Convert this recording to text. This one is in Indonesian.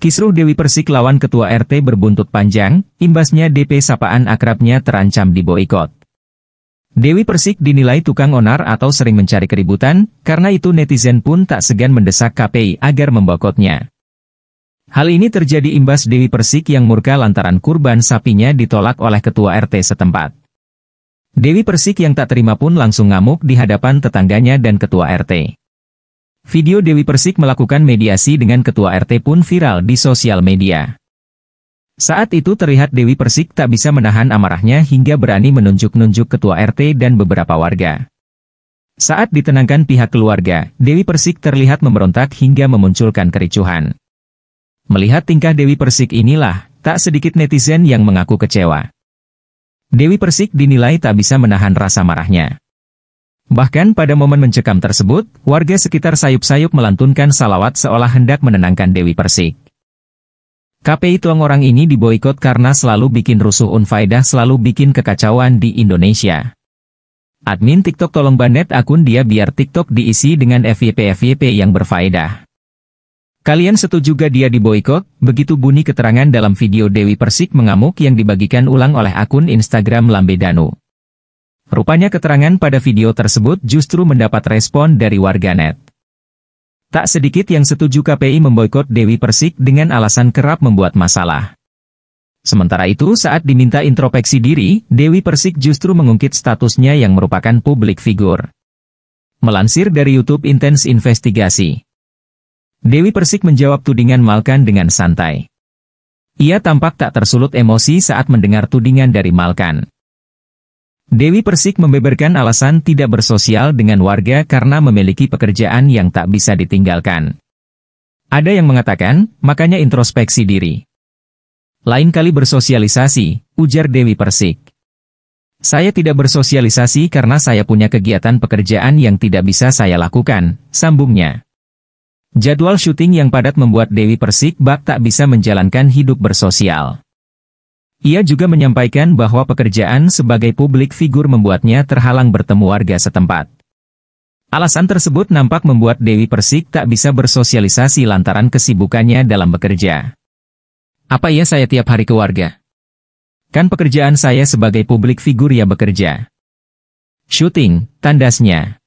Kisruh Dewi Persik lawan ketua RT berbuntut panjang, imbasnya DP sapaan akrabnya terancam diboikot. Dewi Persik dinilai tukang onar atau sering mencari keributan, karena itu netizen pun tak segan mendesak KPI agar membokotnya. Hal ini terjadi imbas Dewi Persik yang murka lantaran kurban sapinya ditolak oleh ketua RT setempat. Dewi Persik yang tak terima pun langsung ngamuk di hadapan tetangganya dan ketua RT. Video Dewi Persik melakukan mediasi dengan ketua RT pun viral di sosial media. Saat itu terlihat Dewi Persik tak bisa menahan amarahnya hingga berani menunjuk-nunjuk ketua RT dan beberapa warga. Saat ditenangkan pihak keluarga, Dewi Persik terlihat memberontak hingga memunculkan kericuhan. Melihat tingkah Dewi Persik inilah, tak sedikit netizen yang mengaku kecewa. Dewi Persik dinilai tak bisa menahan rasa marahnya. Bahkan pada momen mencekam tersebut, warga sekitar sayup-sayup melantunkan salawat seolah hendak menenangkan Dewi Persik. KPI Tuang orang ini diboikot karena selalu bikin rusuh unfaedah selalu bikin kekacauan di Indonesia. Admin TikTok tolong banet akun dia biar TikTok diisi dengan FYP-FYP yang berfaedah. Kalian setuju gak dia diboikot? Begitu bunyi keterangan dalam video Dewi Persik mengamuk yang dibagikan ulang oleh akun Instagram Lambe Danu. Rupanya keterangan pada video tersebut justru mendapat respon dari warganet. Tak sedikit yang setuju KPI memboikot Dewi Persik dengan alasan kerap membuat masalah. Sementara itu saat diminta introspeksi diri, Dewi Persik justru mengungkit statusnya yang merupakan publik figur. Melansir dari YouTube Intense Investigasi. Dewi Persik menjawab tudingan Malkan dengan santai. Ia tampak tak tersulut emosi saat mendengar tudingan dari Malkan. Dewi Persik membeberkan alasan tidak bersosial dengan warga karena memiliki pekerjaan yang tak bisa ditinggalkan. Ada yang mengatakan, makanya introspeksi diri. Lain kali bersosialisasi, ujar Dewi Persik. Saya tidak bersosialisasi karena saya punya kegiatan pekerjaan yang tidak bisa saya lakukan, sambungnya. Jadwal syuting yang padat membuat Dewi Persik bak tak bisa menjalankan hidup bersosial. Ia juga menyampaikan bahwa pekerjaan sebagai publik figur membuatnya terhalang bertemu warga setempat. Alasan tersebut nampak membuat Dewi Persik tak bisa bersosialisasi lantaran kesibukannya dalam bekerja. Apa ya saya tiap hari ke warga? Kan pekerjaan saya sebagai publik figur ya bekerja. Shooting, tandasnya.